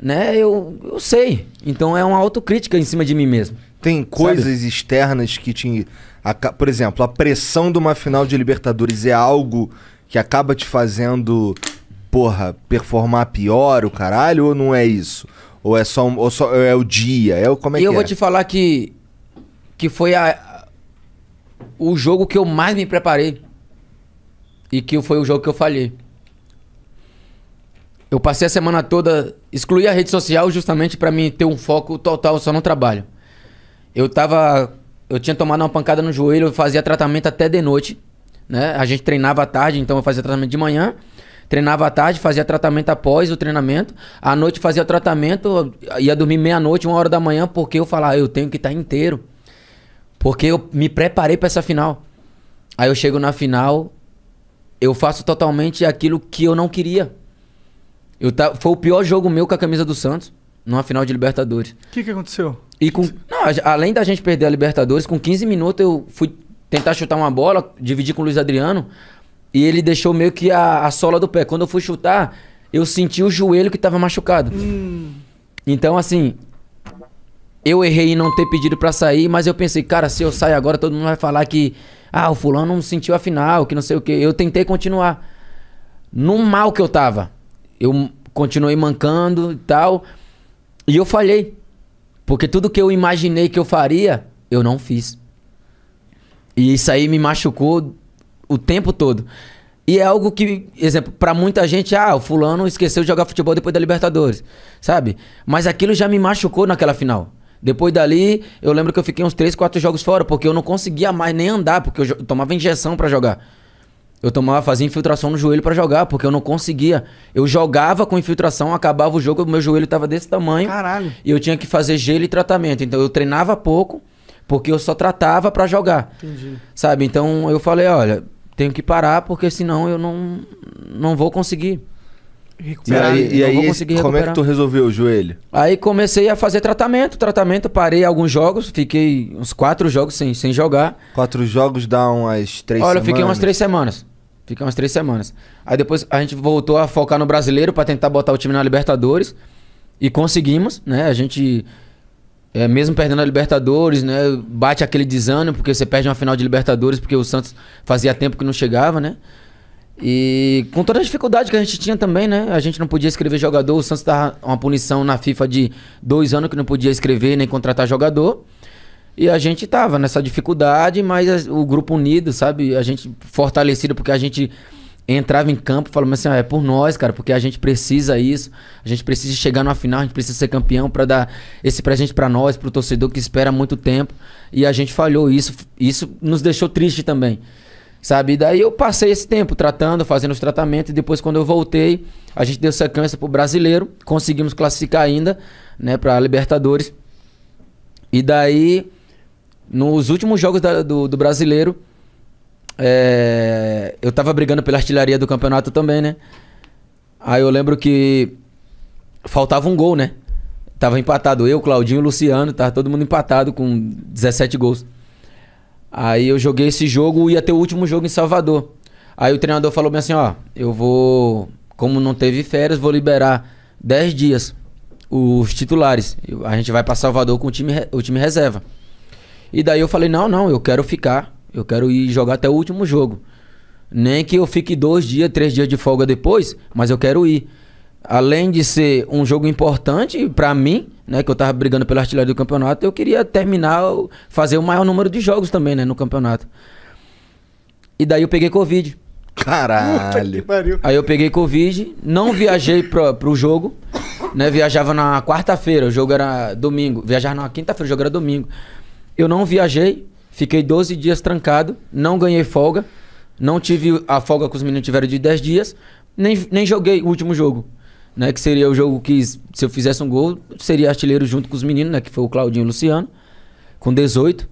Né? Eu, eu sei. Então é uma autocrítica em cima de mim mesmo. Tem coisas sabe? externas que te. Por exemplo, a pressão de uma final de Libertadores é algo que acaba te fazendo, porra, performar pior o caralho? Ou não é isso? Ou é só, ou só é o dia? É, como é eu que vou é? te falar que, que foi a, o jogo que eu mais me preparei. E que foi o jogo que eu falhei eu passei a semana toda, excluí a rede social justamente para mim ter um foco total só no trabalho. Eu tava, eu tinha tomado uma pancada no joelho, eu fazia tratamento até de noite, né? A gente treinava à tarde, então eu fazia tratamento de manhã, treinava à tarde, fazia tratamento após o treinamento, à noite fazia tratamento, ia dormir meia-noite, uma hora da manhã, porque eu falava, ah, eu tenho que estar tá inteiro. Porque eu me preparei para essa final. Aí eu chego na final, eu faço totalmente aquilo que eu não queria. Eu tá, foi o pior jogo meu com a camisa do Santos, numa final de Libertadores. O que, que aconteceu? E com, não, além da gente perder a Libertadores, com 15 minutos eu fui tentar chutar uma bola, dividir com o Luiz Adriano, e ele deixou meio que a, a sola do pé. Quando eu fui chutar, eu senti o joelho que tava machucado. Hum. Então, assim, eu errei em não ter pedido para sair, mas eu pensei, cara, se eu sair agora, todo mundo vai falar que, ah, o fulano não sentiu a final, que não sei o quê. Eu tentei continuar. No mal que eu tava eu continuei mancando e tal. E eu falhei. Porque tudo que eu imaginei que eu faria, eu não fiz. E isso aí me machucou o tempo todo. E é algo que, exemplo, para muita gente, ah, o fulano esqueceu de jogar futebol depois da Libertadores, sabe? Mas aquilo já me machucou naquela final. Depois dali, eu lembro que eu fiquei uns 3, 4 jogos fora, porque eu não conseguia mais nem andar, porque eu tomava injeção para jogar. Eu tomava, fazia infiltração no joelho para jogar, porque eu não conseguia. Eu jogava com infiltração, acabava o jogo, meu joelho tava desse tamanho. Caralho. E eu tinha que fazer gelo e tratamento. Então eu treinava pouco, porque eu só tratava para jogar. Entendi. Sabe? Então eu falei, olha, tenho que parar, porque senão eu não, não vou conseguir. Recuperar. E aí, e aí como recuperar. é que tu resolveu o joelho? Aí comecei a fazer tratamento, tratamento, parei alguns jogos, fiquei uns quatro jogos sem, sem jogar. Quatro jogos dá umas três Olha, semanas? Olha, eu fiquei umas três semanas. Fica umas três semanas. Aí depois a gente voltou a focar no brasileiro para tentar botar o time na Libertadores. E conseguimos, né? A gente, é, mesmo perdendo a Libertadores, né? Bate aquele desânimo, porque você perde uma final de Libertadores, porque o Santos fazia tempo que não chegava, né? E com toda a dificuldade que a gente tinha também, né? A gente não podia escrever jogador. O Santos tava uma punição na FIFA de dois anos que não podia escrever nem contratar jogador. E a gente tava nessa dificuldade, mas o grupo unido, sabe? A gente fortalecido porque a gente entrava em campo falando assim, ah, é por nós, cara, porque a gente precisa isso, a gente precisa chegar na final, a gente precisa ser campeão para dar esse presente para nós, pro torcedor que espera muito tempo. E a gente falhou isso, isso nos deixou triste também. Sabe? E daí eu passei esse tempo tratando, fazendo os tratamentos, e depois quando eu voltei, a gente deu sequência pro brasileiro, conseguimos classificar ainda, né, para Libertadores. E daí nos últimos jogos da, do, do, brasileiro, é, eu tava brigando pela artilharia do campeonato também, né? Aí eu lembro que faltava um gol, né? Tava empatado eu, Claudinho e Luciano, tava todo mundo empatado com 17 gols. Aí eu joguei esse jogo, ia ter o último jogo em Salvador. Aí o treinador falou bem assim, ó, eu vou, como não teve férias, vou liberar 10 dias os titulares. A gente vai para Salvador com o time, o time reserva. E daí eu falei: não, não, eu quero ficar. Eu quero ir jogar até o último jogo. Nem que eu fique dois dias, três dias de folga depois, mas eu quero ir. Além de ser um jogo importante para mim, né, que eu tava brigando pela artilharia do campeonato, eu queria terminar, fazer o maior número de jogos também, né, no campeonato. E daí eu peguei Covid. Caralho. Aí eu peguei Covid, não viajei pro, pro jogo, né? Viajava na quarta-feira, o jogo era domingo. Viajava na quinta-feira, o jogo era domingo. Eu não viajei, fiquei 12 dias trancado, não ganhei folga, não tive a folga que os meninos tiveram de 10 dias, nem, nem joguei o último jogo. Né, que seria o jogo que, se eu fizesse um gol, seria artilheiro junto com os meninos, né, que foi o Claudinho e o Luciano, com 18.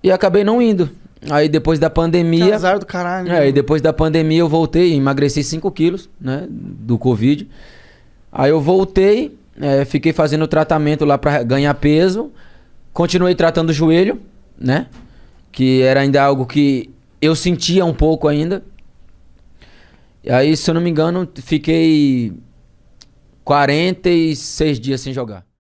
E acabei não indo. Aí depois da pandemia. Que azar do caralho. É, depois da pandemia eu voltei, emagreci 5 quilos, né? Do Covid. Aí eu voltei, é, fiquei fazendo tratamento lá para ganhar peso. Continuei tratando o joelho, né? Que era ainda algo que eu sentia um pouco ainda. E aí, se eu não me engano, fiquei 46 dias sem jogar.